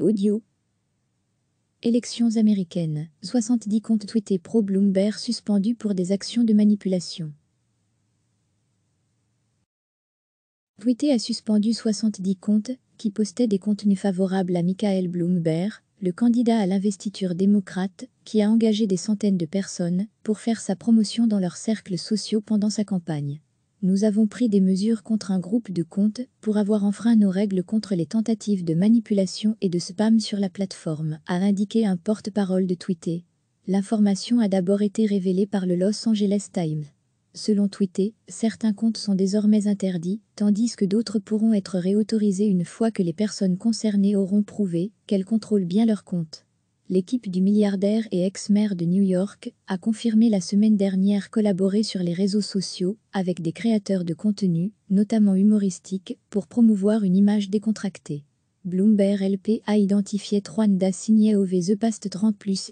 Audio. Élections américaines. 70 comptes tweetés pro-Bloomberg suspendus pour des actions de manipulation. Twitter a suspendu 70 comptes qui postaient des contenus favorables à Michael Bloomberg, le candidat à l'investiture démocrate, qui a engagé des centaines de personnes pour faire sa promotion dans leurs cercles sociaux pendant sa campagne nous avons pris des mesures contre un groupe de comptes pour avoir enfreint nos règles contre les tentatives de manipulation et de spam sur la plateforme, a indiqué un porte-parole de Twitter. L'information a d'abord été révélée par le Los Angeles Times. Selon Twitter, certains comptes sont désormais interdits, tandis que d'autres pourront être réautorisés une fois que les personnes concernées auront prouvé qu'elles contrôlent bien leurs comptes l'équipe du milliardaire et ex-maire de New York a confirmé la semaine dernière collaborer sur les réseaux sociaux avec des créateurs de contenu, notamment humoristiques, pour promouvoir une image décontractée. Bloomberg LP a identifié Truanda signé V the past 30 plus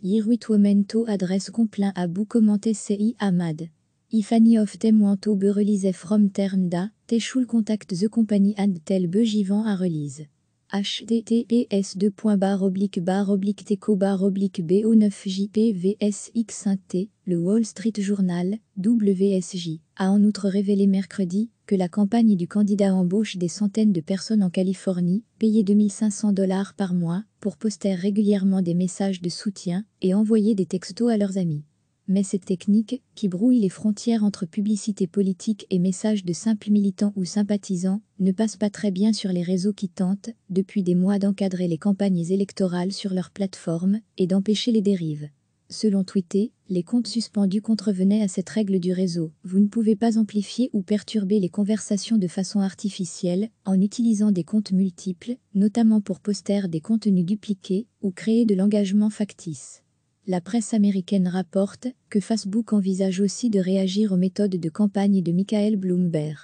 Women to adresse complaint à bout commenté CI Ahmad. Ifani of be released from da. Techul contact the company and tel Bejivan à release https 2 barre oblique oblique oblique bo 9 jpvsx le Wall Street Journal WSJ a en outre révélé mercredi que la campagne du candidat embauche des centaines de personnes en Californie, payées 2500 dollars par mois, pour poster régulièrement des messages de soutien et envoyer des textos à leurs amis mais cette technique, qui brouille les frontières entre publicité politique et messages de simples militants ou sympathisants, ne passe pas très bien sur les réseaux qui tentent, depuis des mois, d'encadrer les campagnes électorales sur leurs plateformes et d'empêcher les dérives. Selon Twitter, les comptes suspendus contrevenaient à cette règle du réseau. Vous ne pouvez pas amplifier ou perturber les conversations de façon artificielle en utilisant des comptes multiples, notamment pour poster des contenus dupliqués ou créer de l'engagement factice. La presse américaine rapporte que Facebook envisage aussi de réagir aux méthodes de campagne de Michael Bloomberg.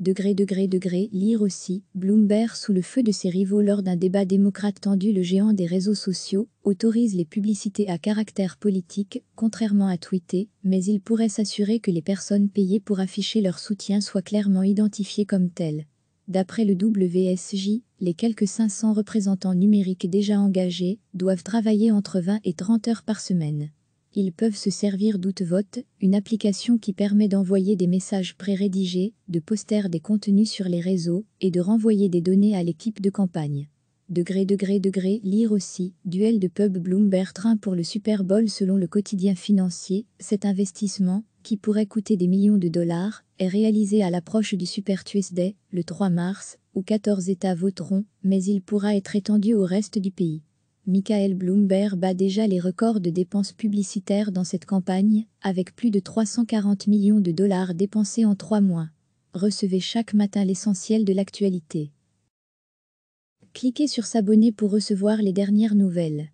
Degré, degré, degré, lire aussi, Bloomberg sous le feu de ses rivaux lors d'un débat démocrate tendu, le géant des réseaux sociaux autorise les publicités à caractère politique, contrairement à Twitter, mais il pourrait s'assurer que les personnes payées pour afficher leur soutien soient clairement identifiées comme telles. D'après le WSJ, les quelques 500 représentants numériques déjà engagés doivent travailler entre 20 et 30 heures par semaine. Ils peuvent se servir d'OutVote, une application qui permet d'envoyer des messages pré-rédigés, de poster des contenus sur les réseaux et de renvoyer des données à l'équipe de campagne. Degré, degré, degré, lire aussi, duel de pub Bloomberg train pour le Super Bowl selon le quotidien financier, cet investissement, qui pourrait coûter des millions de dollars, est réalisé à l'approche du Super Tuesday, le 3 mars, où 14 États voteront, mais il pourra être étendu au reste du pays. Michael Bloomberg bat déjà les records de dépenses publicitaires dans cette campagne, avec plus de 340 millions de dollars dépensés en trois mois. Recevez chaque matin l'essentiel de l'actualité. Cliquez sur S'abonner pour recevoir les dernières nouvelles.